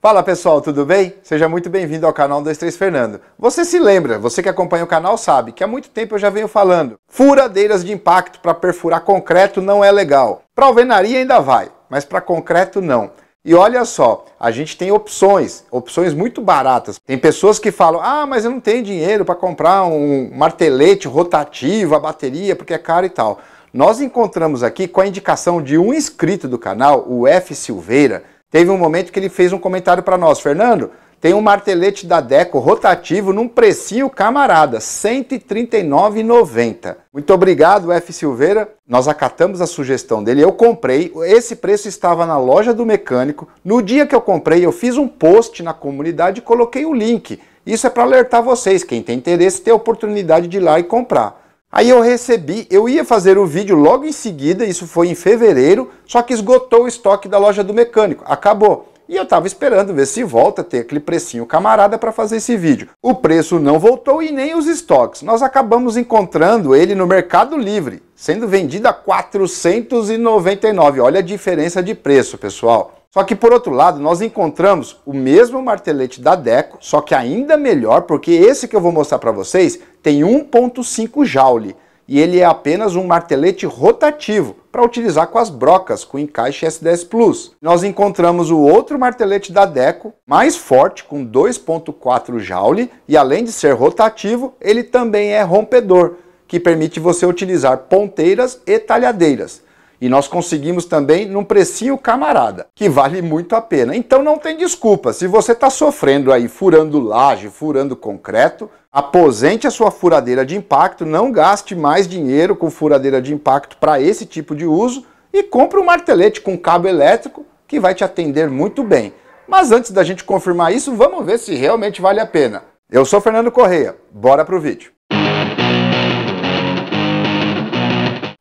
Fala pessoal, tudo bem? Seja muito bem-vindo ao canal 23 Fernando. Você se lembra, você que acompanha o canal sabe que há muito tempo eu já venho falando. Furadeiras de impacto para perfurar concreto não é legal. Para alvenaria ainda vai, mas para concreto não. E olha só, a gente tem opções, opções muito baratas. Tem pessoas que falam: "Ah, mas eu não tenho dinheiro para comprar um martelete rotativo, a bateria, porque é caro e tal". Nós encontramos aqui com a indicação de um inscrito do canal, o F Silveira, Teve um momento que ele fez um comentário para nós, Fernando, tem um martelete da Deco rotativo num precinho camarada, R$ 139,90. Muito obrigado, F. Silveira. Nós acatamos a sugestão dele. Eu comprei, esse preço estava na loja do mecânico. No dia que eu comprei, eu fiz um post na comunidade e coloquei o link. Isso é para alertar vocês, quem tem interesse, ter a oportunidade de ir lá e comprar. Aí eu recebi, eu ia fazer o vídeo logo em seguida, isso foi em fevereiro, só que esgotou o estoque da loja do mecânico, acabou. E eu estava esperando ver se volta ter aquele precinho camarada para fazer esse vídeo. O preço não voltou e nem os estoques. Nós acabamos encontrando ele no Mercado Livre, sendo vendido a 499. Olha a diferença de preço, pessoal. Só que por outro lado, nós encontramos o mesmo martelete da Deco, só que ainda melhor, porque esse que eu vou mostrar para vocês tem 1.5 joule e ele é apenas um martelete rotativo para utilizar com as brocas com encaixe S10 Plus. Nós encontramos o outro martelete da Deco, mais forte com 2.4 joule e além de ser rotativo, ele também é rompedor, que permite você utilizar ponteiras e talhadeiras. E nós conseguimos também num precinho camarada, que vale muito a pena. Então não tem desculpa. Se você está sofrendo aí furando laje, furando concreto, aposente a sua furadeira de impacto, não gaste mais dinheiro com furadeira de impacto para esse tipo de uso e compre um martelete com cabo elétrico que vai te atender muito bem. Mas antes da gente confirmar isso, vamos ver se realmente vale a pena. Eu sou Fernando Correia. Bora pro vídeo.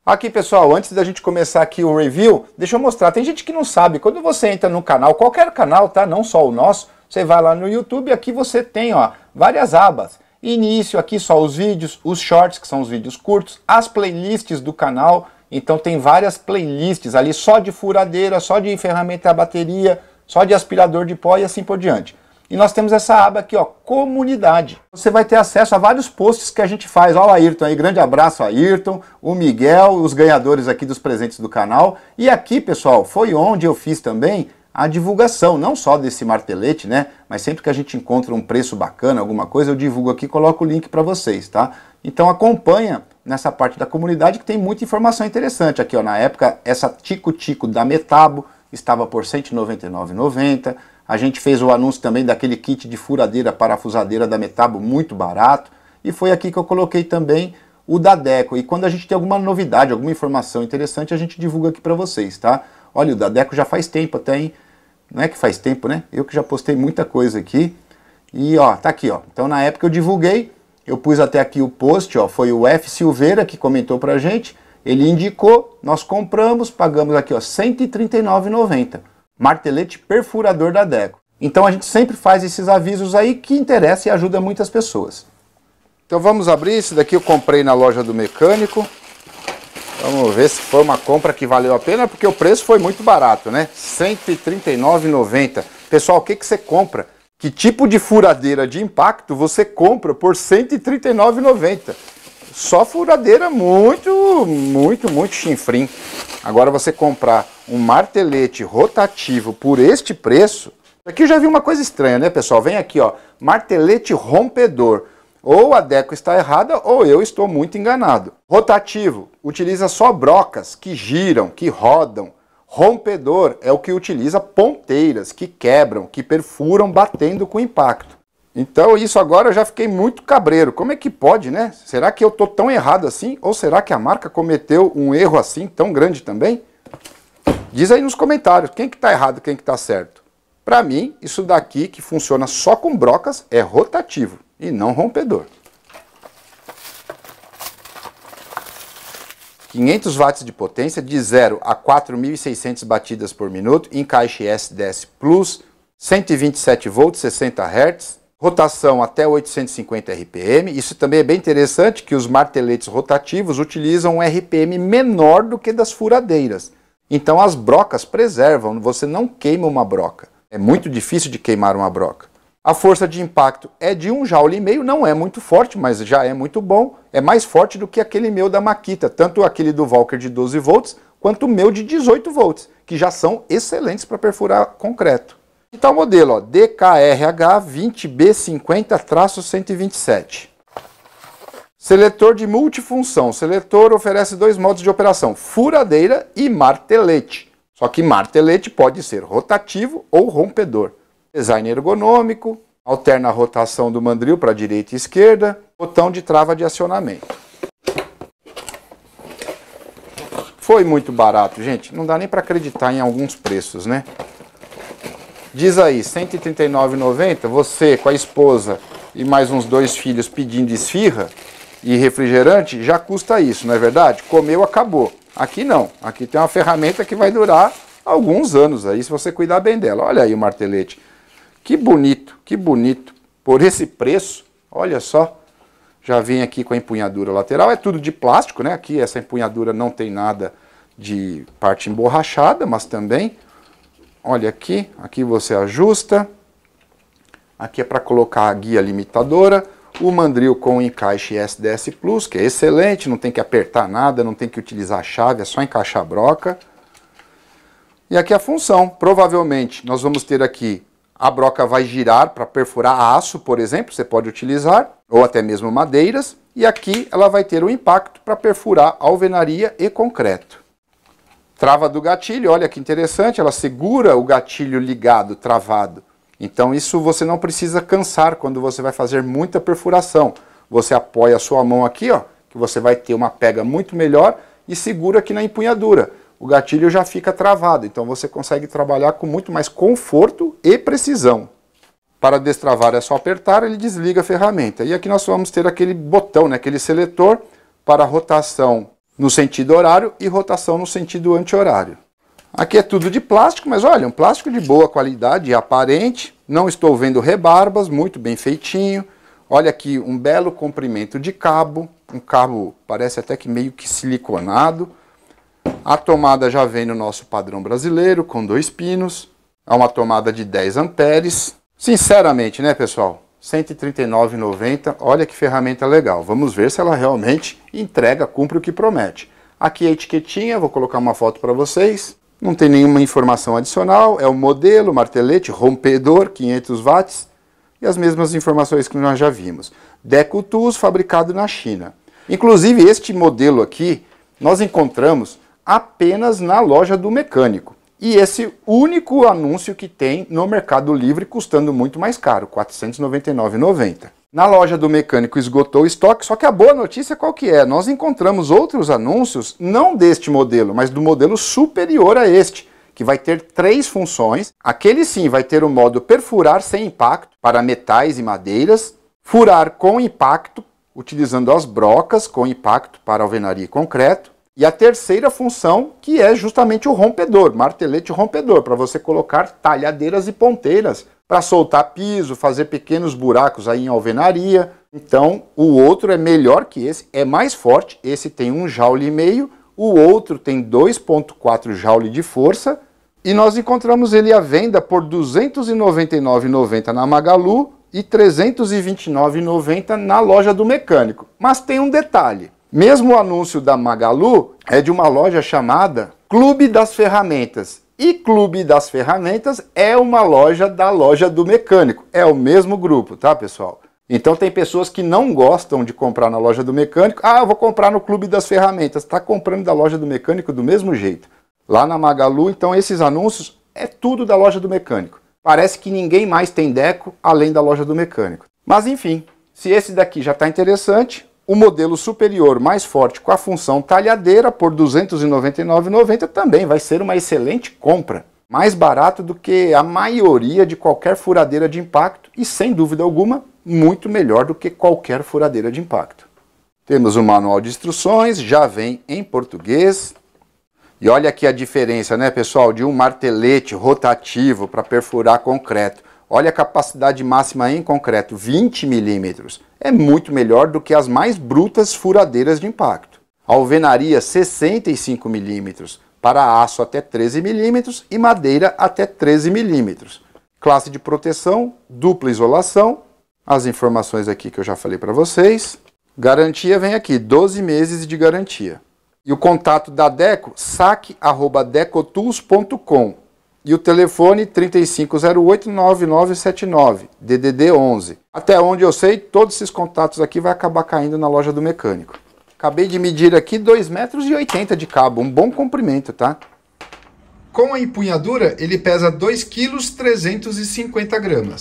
Aqui pessoal, antes da gente começar aqui o review, deixa eu mostrar, tem gente que não sabe, quando você entra no canal, qualquer canal, tá? Não só o nosso, você vai lá no YouTube, aqui você tem ó, várias abas. Início, aqui só os vídeos, os shorts, que são os vídeos curtos, as playlists do canal, então tem várias playlists ali só de furadeira, só de ferramenta a bateria, só de aspirador de pó e assim por diante. E nós temos essa aba aqui, ó, comunidade. Você vai ter acesso a vários posts que a gente faz. Olha o Ayrton aí, grande abraço Ayrton, o Miguel, os ganhadores aqui dos presentes do canal. E aqui, pessoal, foi onde eu fiz também a divulgação, não só desse martelete, né? Mas sempre que a gente encontra um preço bacana, alguma coisa, eu divulgo aqui, coloco o link para vocês, tá? Então acompanha nessa parte da comunidade que tem muita informação interessante aqui, ó. Na época, essa Tico Tico da Metabo estava por R$ 199,90. A gente fez o anúncio também daquele kit de furadeira, parafusadeira da Metabo, muito barato. E foi aqui que eu coloquei também o da Deco. E quando a gente tem alguma novidade, alguma informação interessante, a gente divulga aqui para vocês, tá? Olha, o da Deco já faz tempo até, hein? Não é que faz tempo, né? Eu que já postei muita coisa aqui. E ó, tá aqui, ó. Então na época eu divulguei, eu pus até aqui o post, ó, foi o F Silveira que comentou pra gente, ele indicou, nós compramos, pagamos aqui, ó, R$ 139,90 martelete perfurador da Deco. Então a gente sempre faz esses avisos aí que interessa e ajuda muitas pessoas. Então vamos abrir, esse daqui eu comprei na loja do mecânico. Vamos ver se foi uma compra que valeu a pena, porque o preço foi muito barato, né? R$ 139,90. Pessoal, o que, que você compra? Que tipo de furadeira de impacto você compra por R$ 139,90? Só furadeira muito, muito, muito chinfrim. Agora você comprar um martelete rotativo por este preço, aqui eu já vi uma coisa estranha, né, pessoal? Vem aqui, ó, martelete rompedor. Ou a Deco está errada ou eu estou muito enganado. Rotativo utiliza só brocas que giram, que rodam. Rompedor é o que utiliza ponteiras que quebram, que perfuram batendo com impacto. Então isso agora eu já fiquei muito cabreiro. Como é que pode, né? Será que eu tô tão errado assim? Ou será que a marca cometeu um erro assim tão grande também? Diz aí nos comentários quem que tá errado, quem que tá certo. Para mim, isso daqui que funciona só com brocas é rotativo e não rompedor. 500 watts de potência de 0 a 4.600 batidas por minuto, encaixe S10 Plus, 127 volts, 60 Hz, rotação até 850 RPM. Isso também é bem interessante que os marteletes rotativos utilizam um RPM menor do que das furadeiras. Então as brocas preservam, você não queima uma broca. É muito difícil de queimar uma broca. A força de impacto é de 1 um joule e meio, não é muito forte, mas já é muito bom. É mais forte do que aquele meu da Makita, tanto aquele do Walker de 12 volts quanto o meu de 18 volts, que já são excelentes para perfurar concreto. E tal tá modelo, ó, DKRH 20B50-127. Seletor de multifunção. seletor oferece dois modos de operação, furadeira e martelete. Só que martelete pode ser rotativo ou rompedor. Design ergonômico, alterna a rotação do mandril para direita e esquerda, botão de trava de acionamento. Foi muito barato, gente. Não dá nem para acreditar em alguns preços, né? Diz aí, 139,90, você com a esposa e mais uns dois filhos pedindo esfirra e refrigerante, já custa isso, não é verdade? Comeu, acabou. Aqui não. Aqui tem uma ferramenta que vai durar alguns anos aí, se você cuidar bem dela. Olha aí o martelete. Que bonito, que bonito. Por esse preço, olha só. Já vem aqui com a empunhadura lateral. É tudo de plástico, né? Aqui essa empunhadura não tem nada de parte emborrachada, mas também olha aqui, aqui você ajusta, aqui é para colocar a guia limitadora, o mandril com encaixe SDS Plus, que é excelente, não tem que apertar nada, não tem que utilizar chave, é só encaixar a broca. E aqui a função, provavelmente nós vamos ter aqui, a broca vai girar para perfurar aço, por exemplo, você pode utilizar, ou até mesmo madeiras, e aqui ela vai ter o um impacto para perfurar alvenaria e concreto. Trava do gatilho, olha que interessante, ela segura o gatilho ligado, travado. Então isso você não precisa cansar quando você vai fazer muita perfuração. Você apoia a sua mão aqui, ó, que você vai ter uma pega muito melhor e segura aqui na empunhadura. O gatilho já fica travado, então você consegue trabalhar com muito mais conforto e precisão. Para destravar é só apertar, ele desliga a ferramenta. E aqui nós vamos ter aquele botão, né, aquele seletor para rotação no sentido horário e rotação no sentido anti-horário. Aqui é tudo de plástico, mas olha, um plástico de boa qualidade e aparente. Não estou vendo rebarbas, muito bem feitinho. Olha aqui um belo comprimento de cabo, um cabo parece até que meio que siliconado. A tomada já vem no nosso padrão brasileiro, com dois pinos. É uma tomada de 10 amperes. Sinceramente, né pessoal? 139,90. Olha que ferramenta legal. Vamos ver se ela realmente entrega, cumpre o que promete. Aqui é a etiquetinha, vou colocar uma foto para vocês. Não tem nenhuma informação adicional, é o modelo, martelete, rompedor, 500 watts e as mesmas informações que nós já vimos. Deco Tools, fabricado na China. Inclusive este modelo aqui, nós encontramos apenas na loja do mecânico. E esse único anúncio que tem no Mercado Livre custando muito mais caro, R$ 499,90. Na loja do mecânico esgotou o estoque, só que a boa notícia qual que é? Nós encontramos outros anúncios, não deste modelo, mas do modelo superior a este, que vai ter três funções. Aquele sim vai ter o modo perfurar sem impacto para metais e madeiras, furar com impacto, utilizando as brocas com impacto para alvenaria e concreto, e a terceira função, que é justamente o rompedor, martelete rompedor, para você colocar talhadeiras e ponteiras para soltar piso, fazer pequenos buracos aí em alvenaria. Então, o outro é melhor que esse, é mais forte, esse tem um joule e meio, o outro tem 2.4 joule de força, e nós encontramos ele à venda por R$ 299,90 na Magalu e R$ 329,90 na loja do mecânico. Mas tem um detalhe, mesmo o anúncio da Magalu é de uma loja chamada Clube das Ferramentas. E Clube das Ferramentas é uma loja da loja do mecânico. É o mesmo grupo, tá, pessoal? Então tem pessoas que não gostam de comprar na loja do mecânico. Ah, eu vou comprar no Clube das Ferramentas. Está comprando da loja do mecânico do mesmo jeito. Lá na Magalu, então esses anúncios é tudo da loja do mecânico. Parece que ninguém mais tem deco além da loja do mecânico. Mas enfim, se esse daqui já está interessante, o modelo superior mais forte com a função talhadeira por R$ 299,90 também vai ser uma excelente compra. Mais barato do que a maioria de qualquer furadeira de impacto e, sem dúvida alguma, muito melhor do que qualquer furadeira de impacto. Temos o manual de instruções, já vem em português. E olha aqui a diferença, né, pessoal, de um martelete rotativo para perfurar concreto. Olha a capacidade máxima em concreto, 20 milímetros. É muito melhor do que as mais brutas furadeiras de impacto. Alvenaria 65 milímetros, para aço até 13 milímetros e madeira até 13 milímetros. Classe de proteção, dupla isolação, as informações aqui que eu já falei para vocês. Garantia vem aqui, 12 meses de garantia. E o contato da Deco, saque.decotools.com e o telefone 3508-9979, DDD 11. Até onde eu sei, todos esses contatos aqui vai acabar caindo na loja do mecânico. Acabei de medir aqui 2,80 metros de cabo, um bom comprimento, tá? Com a empunhadura, ele pesa 2,350 kg.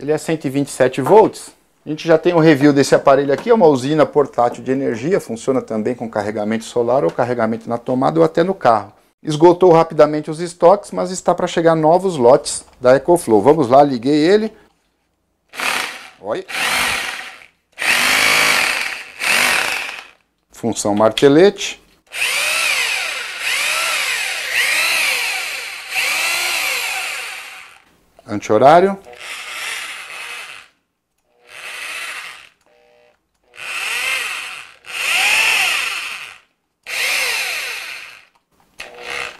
Ele é 127 volts. A gente já tem um review desse aparelho aqui, é uma usina portátil de energia, funciona também com carregamento solar ou carregamento na tomada ou até no carro. Esgotou rapidamente os estoques, mas está para chegar novos lotes da EcoFlow. Vamos lá, liguei ele. Olha. Função martelete. Anti-horário.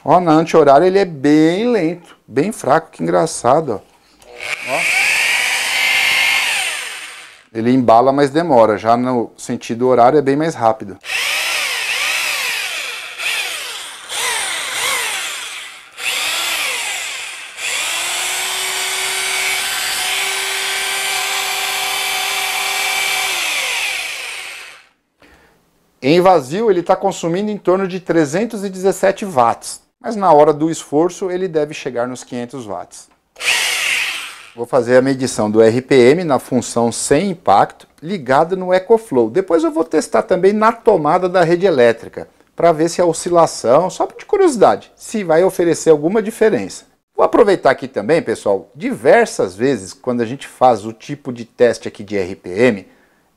Ó, na anti-horário ele é bem lento, bem fraco, que engraçado, ó. ó. Ele embala, mas demora. Já no sentido horário é bem mais rápido. Em vazio, ele está consumindo em torno de 317 watts mas na hora do esforço ele deve chegar nos 500 watts. Vou fazer a medição do RPM na função sem impacto ligada no EcoFlow. Depois eu vou testar também na tomada da rede elétrica para ver se a oscilação, só de curiosidade, se vai oferecer alguma diferença. Vou aproveitar aqui também, pessoal, diversas vezes quando a gente faz o tipo de teste aqui de RPM,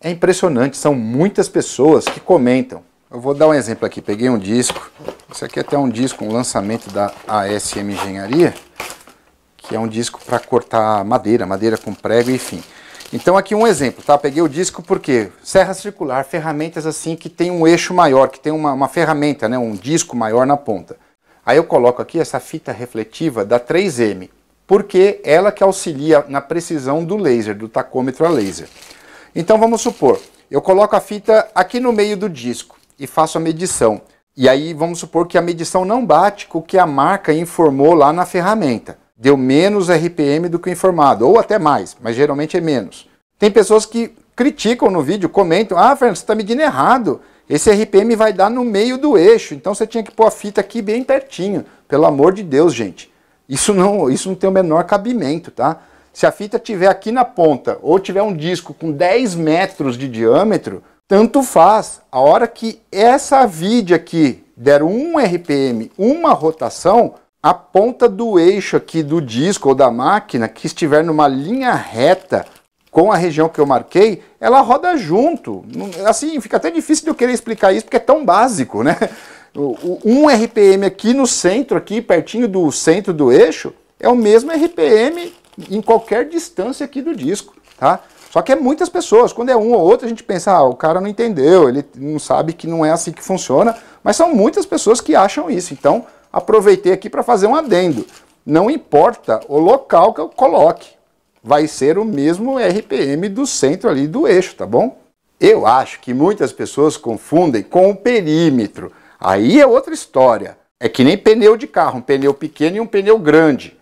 é impressionante, são muitas pessoas que comentam. Eu vou dar um exemplo aqui. Peguei um disco. Isso aqui é até um disco, um lançamento da ASM Engenharia, que é um disco para cortar madeira, madeira com prego, enfim. Então aqui um exemplo, tá? Peguei o disco porque serra circular, ferramentas assim que tem um eixo maior, que tem uma, uma ferramenta, né? um disco maior na ponta. Aí eu coloco aqui essa fita refletiva da 3M, porque ela que auxilia na precisão do laser, do tacômetro a laser. Então vamos supor, eu coloco a fita aqui no meio do disco e faço a medição. E aí vamos supor que a medição não bate com o que a marca informou lá na ferramenta. Deu menos RPM do que o informado, ou até mais, mas geralmente é menos. Tem pessoas que criticam no vídeo, comentam, ah, Fernando, você está medindo errado. Esse RPM vai dar no meio do eixo, então você tinha que pôr a fita aqui bem pertinho. Pelo amor de Deus, gente. Isso não, isso não tem o menor cabimento, tá? Se a fita tiver aqui na ponta ou tiver um disco com 10 metros de diâmetro, tanto faz, a hora que essa vide aqui der um RPM, uma rotação, a ponta do eixo aqui do disco ou da máquina que estiver numa linha reta com a região que eu marquei, ela roda junto. Assim, fica até difícil de eu querer explicar isso porque é tão básico, né? Um RPM aqui no centro, aqui pertinho do centro do eixo, é o mesmo RPM em qualquer distância aqui do disco, tá? Só que é muitas pessoas. Quando é um ou outro, a gente pensa, ah, o cara não entendeu, ele não sabe que não é assim que funciona. Mas são muitas pessoas que acham isso. Então, aproveitei aqui para fazer um adendo. Não importa o local que eu coloque, vai ser o mesmo RPM do centro ali do eixo, tá bom? Eu acho que muitas pessoas confundem com o perímetro. Aí é outra história. É que nem pneu de carro, um pneu pequeno e um pneu grande.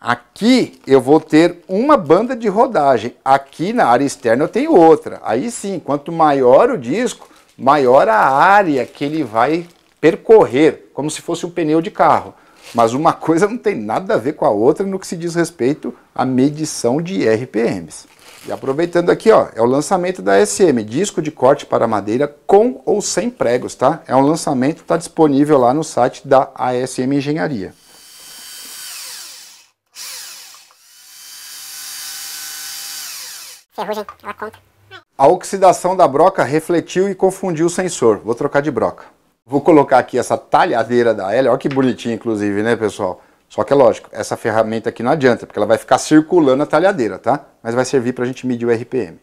Aqui eu vou ter uma banda de rodagem, aqui na área externa eu tenho outra. Aí sim, quanto maior o disco, maior a área que ele vai percorrer, como se fosse um pneu de carro. Mas uma coisa não tem nada a ver com a outra no que se diz respeito à medição de RPMs. E aproveitando aqui, ó, é o lançamento da SM, disco de corte para madeira com ou sem pregos, tá? É um lançamento, está disponível lá no site da ASM Engenharia. ferrugem, é ela conta. A oxidação da broca refletiu e confundiu o sensor. Vou trocar de broca. Vou colocar aqui essa talhadeira da L. Olha que bonitinha, inclusive, né, pessoal? Só que é lógico, essa ferramenta aqui não adianta, porque ela vai ficar circulando a talhadeira, tá? Mas vai servir para a gente medir o RPM.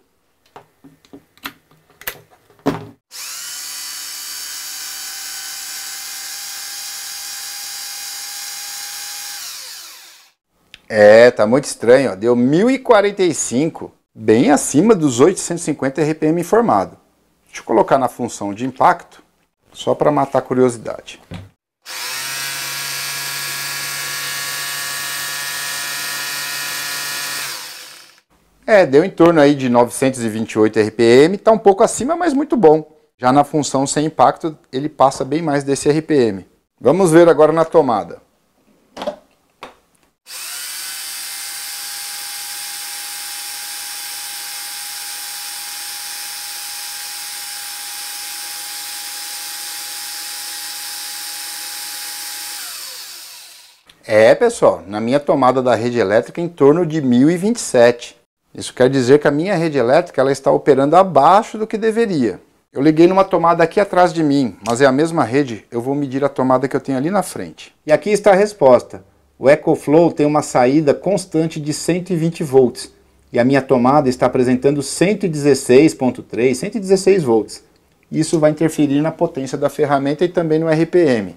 É, tá muito estranho, ó. Deu 1045 bem acima dos 850 RPM informado. Deixa eu colocar na função de impacto, só para matar a curiosidade. É, deu em torno aí de 928 RPM, está um pouco acima, mas muito bom. Já na função sem impacto, ele passa bem mais desse RPM. Vamos ver agora na tomada. É, pessoal, na minha tomada da rede elétrica em torno de 1027. Isso quer dizer que a minha rede elétrica ela está operando abaixo do que deveria. Eu liguei numa tomada aqui atrás de mim, mas é a mesma rede, eu vou medir a tomada que eu tenho ali na frente. E aqui está a resposta. O EcoFlow tem uma saída constante de 120 volts e a minha tomada está apresentando 116.3, 116 volts. Isso vai interferir na potência da ferramenta e também no RPM.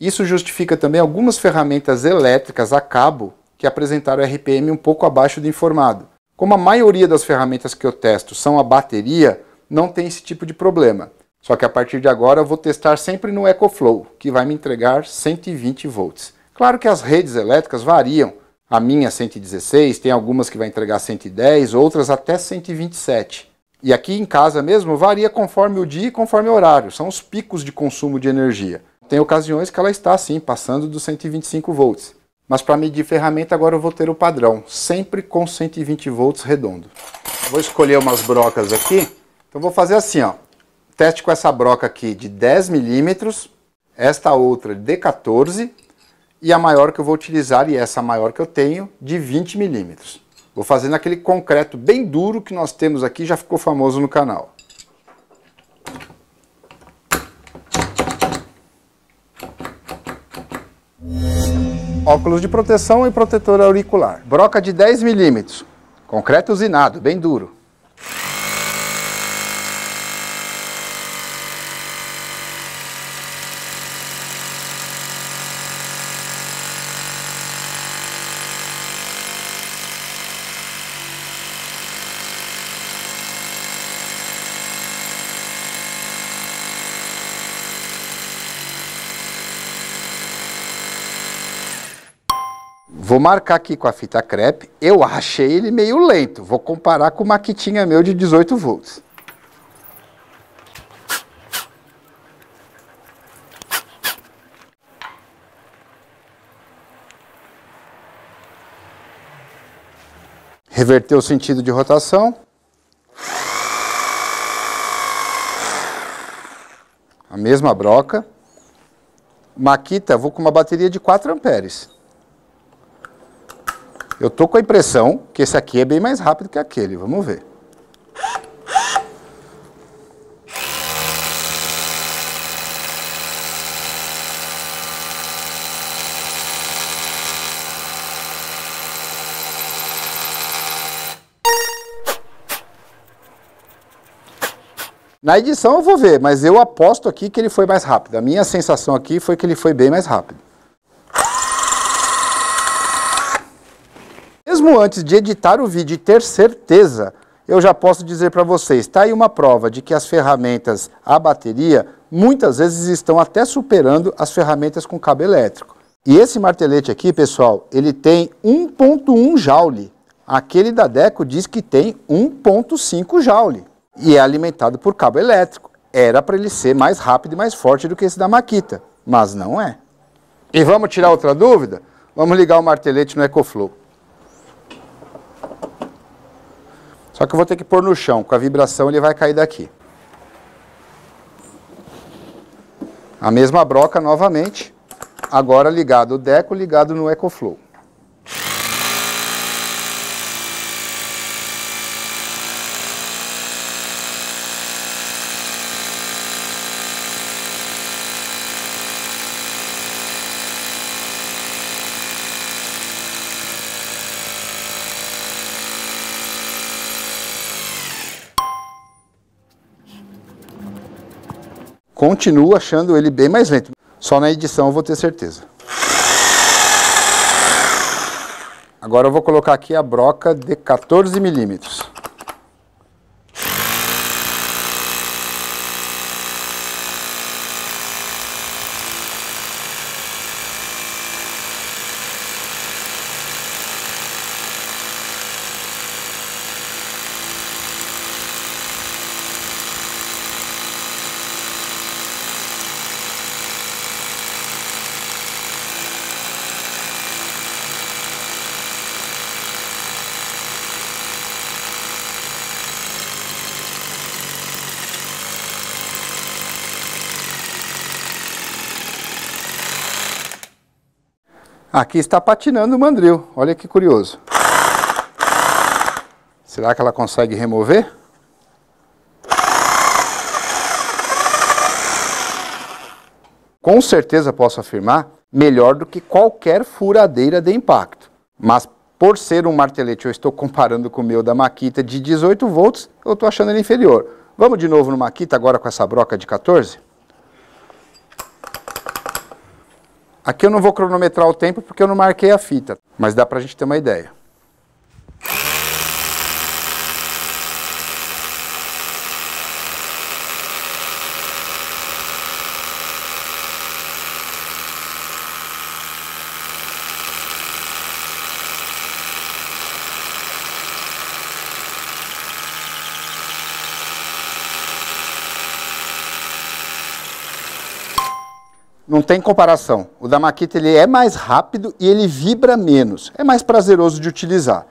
Isso justifica também algumas ferramentas elétricas a cabo que apresentaram RPM um pouco abaixo do informado. Como a maioria das ferramentas que eu testo são a bateria, não tem esse tipo de problema. Só que a partir de agora eu vou testar sempre no EcoFlow, que vai me entregar 120 volts. Claro que as redes elétricas variam. A minha 116, tem algumas que vai entregar 110, outras até 127. E aqui em casa mesmo varia conforme o dia e conforme o horário, são os picos de consumo de energia. Tem ocasiões que ela está sim passando dos 125 volts, mas para medir ferramenta agora eu vou ter o padrão, sempre com 120 volts redondo. Vou escolher umas brocas aqui, então vou fazer assim, ó. teste com essa broca aqui de 10 milímetros, esta outra de 14 e a maior que eu vou utilizar, e essa maior que eu tenho, de 20 milímetros. Vou fazendo aquele concreto bem duro que nós temos aqui, já ficou famoso no canal. Óculos de proteção e protetor auricular. Broca de 10 milímetros. Concreto usinado, bem duro. marcar aqui com a fita crepe, eu achei ele meio lento. Vou comparar com uma quitinha meu de 18 volts. Reverteu o sentido de rotação. A mesma broca. Maquita, vou com uma bateria de 4 amperes. Eu estou com a impressão que esse aqui é bem mais rápido que aquele. Vamos ver. Na edição eu vou ver, mas eu aposto aqui que ele foi mais rápido. A minha sensação aqui foi que ele foi bem mais rápido. mesmo antes de editar o vídeo e ter certeza, eu já posso dizer para vocês, está aí uma prova de que as ferramentas a bateria muitas vezes estão até superando as ferramentas com cabo elétrico. E esse martelete aqui, pessoal, ele tem 1.1 joule. Aquele da Deco diz que tem 1.5 joule e é alimentado por cabo elétrico. Era para ele ser mais rápido e mais forte do que esse da Makita, mas não é. E vamos tirar outra dúvida? Vamos ligar o martelete no EcoFlow. Só que eu vou ter que pôr no chão, com a vibração ele vai cair daqui. A mesma broca novamente, agora ligado o deco, ligado no EcoFlow. Continuo achando ele bem mais lento. Só na edição eu vou ter certeza. Agora eu vou colocar aqui a broca de 14 milímetros. Aqui está patinando o mandril, olha que curioso. Será que ela consegue remover? Com certeza posso afirmar, melhor do que qualquer furadeira de impacto. Mas por ser um martelete, eu estou comparando com o meu da Makita de 18 volts, eu estou achando ele inferior. Vamos de novo no Makita agora com essa broca de 14? Aqui eu não vou cronometrar o tempo porque eu não marquei a fita, mas dá para a gente ter uma ideia. não tem comparação. O da Makita ele é mais rápido e ele vibra menos. É mais prazeroso de utilizar.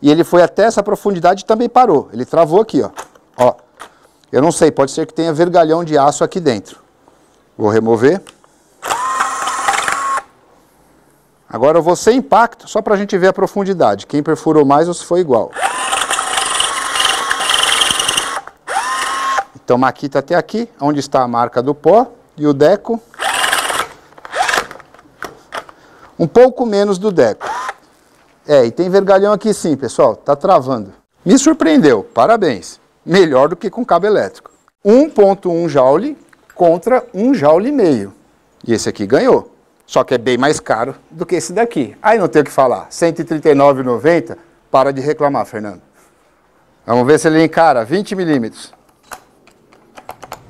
E ele foi até essa profundidade e também parou. Ele travou aqui, ó. ó. Eu não sei, pode ser que tenha vergalhão de aço aqui dentro. Vou remover. Agora eu vou sem impacto, só para a gente ver a profundidade. Quem perfurou mais ou se foi igual. Então, maquita até aqui, onde está a marca do pó e o deco um pouco menos do Deco. É, e tem vergalhão aqui sim, pessoal, tá travando. Me surpreendeu, parabéns. Melhor do que com cabo elétrico. 1.1 joule contra 1 joule e meio. E esse aqui ganhou. Só que é bem mais caro do que esse daqui. Aí não tem o que falar. 139,90, para de reclamar, Fernando. Vamos ver se ele encara 20 milímetros.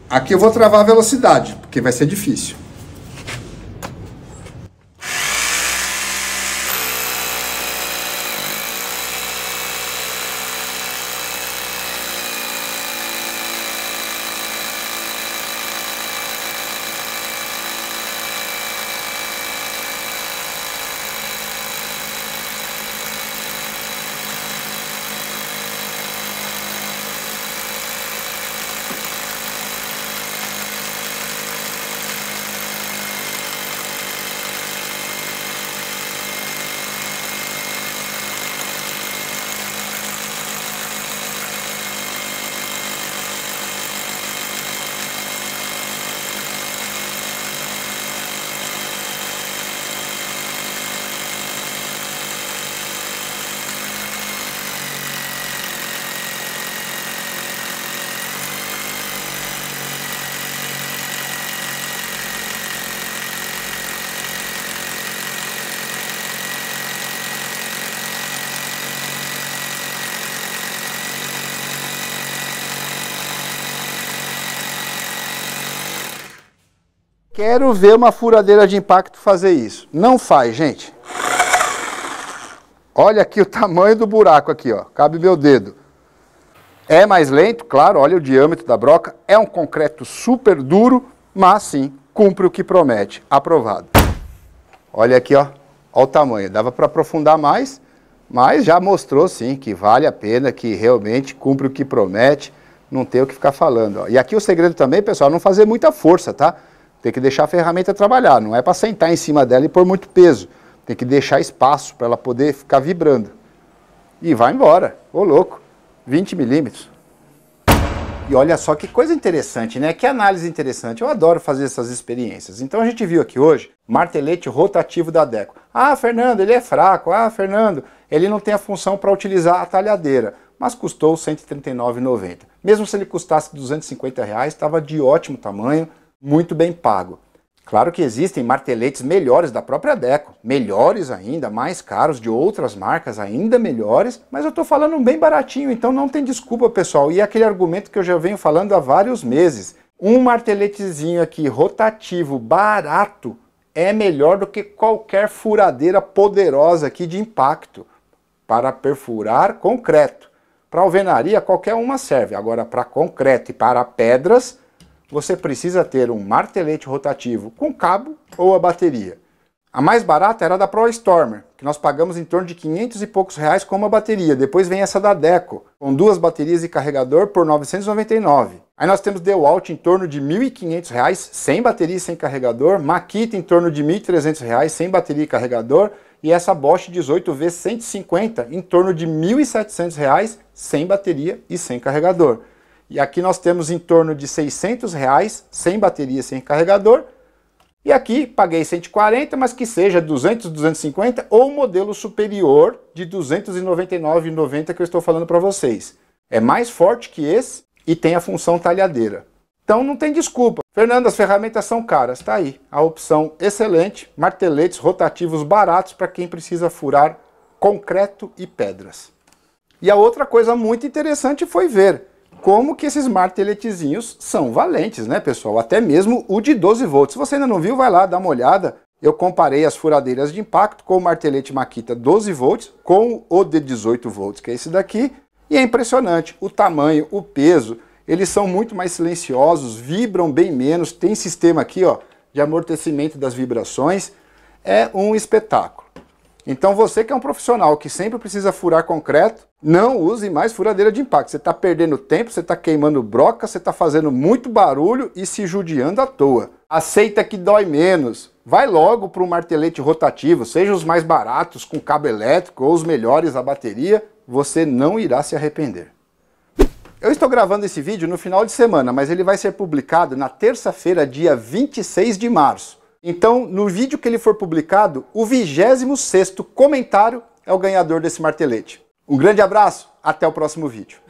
Aqui eu vou travar a velocidade, porque vai ser difícil. Quero ver uma furadeira de impacto fazer isso. Não faz, gente. Olha aqui o tamanho do buraco aqui, ó. Cabe meu dedo. É mais lento, claro, olha o diâmetro da broca. É um concreto super duro, mas sim, cumpre o que promete. Aprovado. Olha aqui, ó. Olha o tamanho. Dava para aprofundar mais, mas já mostrou sim que vale a pena, que realmente cumpre o que promete. Não tem o que ficar falando. Ó. E aqui o segredo também, pessoal, é não fazer muita força, tá? Tem que deixar a ferramenta trabalhar, não é para sentar em cima dela e pôr muito peso. Tem que deixar espaço para ela poder ficar vibrando. E vai embora, ô louco, 20 milímetros. E olha só que coisa interessante, né? Que análise interessante. Eu adoro fazer essas experiências. Então a gente viu aqui hoje martelete rotativo da Deco. Ah, Fernando, ele é fraco. Ah, Fernando, ele não tem a função para utilizar a talhadeira. Mas custou R$ 139,90. Mesmo se ele custasse R$ 250, estava de ótimo tamanho, muito bem pago. Claro que existem marteletes melhores da própria Deco, melhores ainda, mais caros, de outras marcas ainda melhores, mas eu estou falando bem baratinho, então não tem desculpa, pessoal. E é aquele argumento que eu já venho falando há vários meses. Um marteletezinho aqui rotativo, barato, é melhor do que qualquer furadeira poderosa aqui de impacto para perfurar concreto. Para alvenaria, qualquer uma serve. Agora, para concreto e para pedras, você precisa ter um martelete rotativo com cabo ou a bateria. A mais barata era a da Pro Stormer, que nós pagamos em torno de 500 e poucos reais com uma bateria. Depois vem essa da Deco, com duas baterias e carregador por 999. Aí nós temos DeWalt em torno de 1.500 reais, sem bateria e sem carregador. Makita em torno de 1.300 reais, sem bateria e carregador. E essa Bosch 18V150 em torno de 1.700 reais, sem bateria e sem carregador. E aqui nós temos em torno de 600 reais, sem bateria, sem carregador. E aqui paguei 140, mas que seja 200, 250 ou modelo superior de 299,90 que eu estou falando para vocês. É mais forte que esse e tem a função talhadeira. Então não tem desculpa. Fernando, as ferramentas são caras, tá aí. A opção excelente, marteletes rotativos baratos para quem precisa furar concreto e pedras. E a outra coisa muito interessante foi ver como que esses marteletezinhos são valentes, né pessoal? Até mesmo o de 12 volts. Se você ainda não viu, vai lá, dá uma olhada. Eu comparei as furadeiras de impacto com o martelete Makita 12 volts com o de 18 volts, que é esse daqui. E é impressionante, o tamanho, o peso, eles são muito mais silenciosos, vibram bem menos, tem sistema aqui ó, de amortecimento das vibrações. É um espetáculo. Então você que é um profissional que sempre precisa furar concreto, não use mais furadeira de impacto. Você está perdendo tempo, você está queimando broca, você está fazendo muito barulho e se judiando à toa. Aceita que dói menos. Vai logo para um martelete rotativo, seja os mais baratos com cabo elétrico ou os melhores a bateria, você não irá se arrepender. Eu estou gravando esse vídeo no final de semana, mas ele vai ser publicado na terça-feira, dia 26 de março. Então, no vídeo que ele for publicado, o 26º comentário é o ganhador desse martelete. Um grande abraço, até o próximo vídeo.